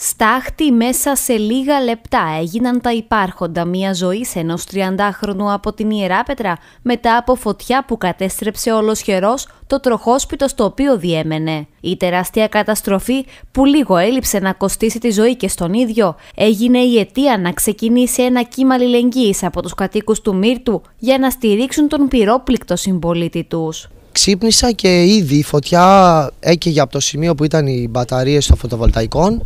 Στάχτη μέσα σε λίγα λεπτά έγιναν τα υπάρχοντα μια ζωή ενό 30χρονου από την Ιερά Πέτρα μετά από φωτιά που κατέστρεψε ολοσχερό το τροχόσπιτο στο οποίο διέμενε. Η τεράστια καταστροφή που λίγο έλειψε να κοστίσει τη ζωή και στον ίδιο έγινε η αιτία να ξεκινήσει ένα κύμα αλληλεγγύης από τους κατοίκους του Μύρτου για να στηρίξουν τον πυρόπληκτο συμπολίτη τους. Ξύπνησα και ήδη η φωτιά έκαιγε από το σημείο που ήταν οι μπαταρίες των φωτοβολταϊκών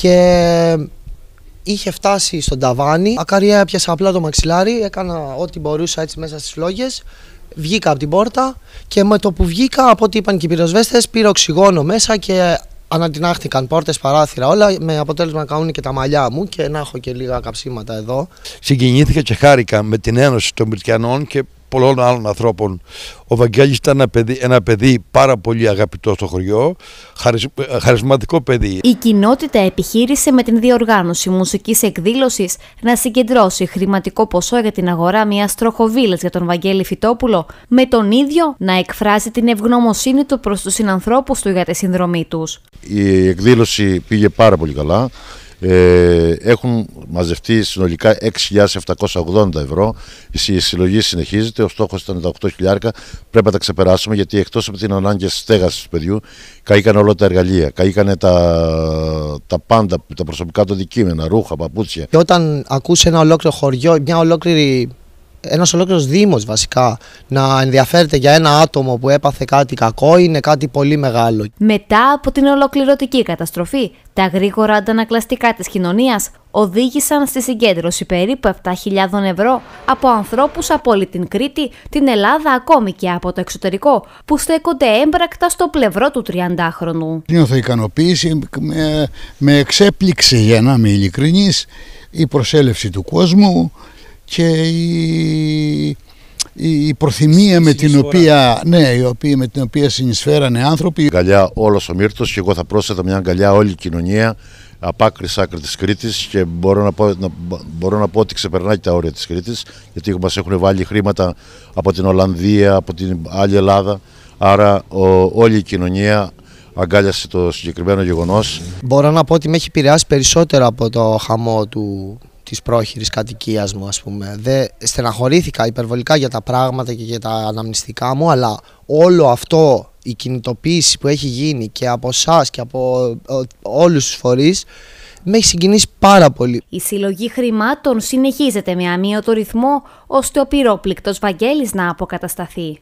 και είχε φτάσει στον ταβάνι. Ακαριά έπιασα απλά το μαξιλάρι, έκανα ό,τι μπορούσα έτσι μέσα στις φλόγες. Βγήκα από την πόρτα και με το που βγήκα, από ό,τι είπαν και οι πυροσβέστες, πήρα οξυγόνο μέσα και ανατινάχθηκαν πόρτες, παράθυρα, όλα με αποτέλεσμα να κάνουν και τα μαλλιά μου και να έχω και λίγα καψίματα εδώ. Συγκινήθηκα και χάρηκα με την Ένωση των Μπριτιανών και πολλών άλλων ανθρώπων. Ο Βαγγέλης ήταν ένα παιδί, ένα παιδί πάρα πολύ αγαπητό στο χωριό, ε, χαρισματικό παιδί. Η κοινότητα επιχείρησε με την διοργάνωση μουσικής εκδήλωσης να συγκεντρώσει χρηματικό ποσό για την αγορά μιας τροχοβίλας για τον Βαγγέλη Φιτόπουλο, με τον ίδιο να εκφράζει την ευγνωμοσύνη του προς τους συνανθρώπους του για τη συνδρομή τους. Η εκδήλωση πήγε πάρα πολύ καλά. Ε, έχουν μαζευτεί συνολικά 6.780 ευρώ. Η συλλογή συνεχίζεται. Ο στόχος ήταν τα 8.000. Πρέπει να τα ξεπεράσουμε γιατί εκτός από την ανάγκη στέγασης του παιδιού, καήκαν όλα τα εργαλεία, καήκαν τα, πάντα, τα προσωπικά του αντικείμενα, ρούχα, παπούτσια. Και όταν ακούσει ένα ολόκληρο χωριό, μια ολόκληρη ένας ολόκληρος Δήμος βασικά να ενδιαφέρεται για ένα άτομο που έπαθε κάτι κακό είναι κάτι πολύ μεγάλο. Μετά από την ολοκληρωτική καταστροφή, τα γρήγορα αντανακλαστικά της κοινωνίας οδήγησαν στη συγκέντρωση περίπου 7.000 ευρώ από ανθρώπους από όλη την Κρήτη, την Ελλάδα, ακόμη και από το εξωτερικό, που στέκονται έμπρακτα στο πλευρό του 30χρονου. Νιώθω ικανοποίηση, με, με εξέπληξε για να είμαι ειλικρινής η προσέλευση του κόσμου, και η, προθυμία με την, οποία, ναι, η οποία, με την οποία συνεισφέρανε άνθρωποι. Αγκαλιά όλος ο Μύρτος και εγώ θα πρόσθετα μια αγκαλιά όλη η κοινωνία από άκρη σ' άκρη της Κρήτης και μπορώ να, πω, να, μπορώ να πω ότι ξεπερνάει τα όρια της Κρήτης γιατί μας έχουν βάλει χρήματα από την Ολλανδία, από την άλλη Ελλάδα άρα όλη η κοινωνία αγκάλιασε το συγκεκριμένο γεγονός. Μπορώ να πω ότι με έχει επηρεάσει περισσότερο από το χαμό του της πρόχειρης κατοικίας μου, ας πούμε. δε στεναχωρήθηκα υπερβολικά για τα πράγματα και για τα αναμνηστικά μου, αλλά όλο αυτό η κινητοποίηση που έχει γίνει και από εσάς και από ε, όλους τους φορείς με έχει συγκινήσει πάρα πολύ. Η συλλογή χρημάτων συνεχίζεται με αμύωτο ρυθμό, ώστε ο πυρόπληκτος Βαγγέλης να αποκατασταθεί.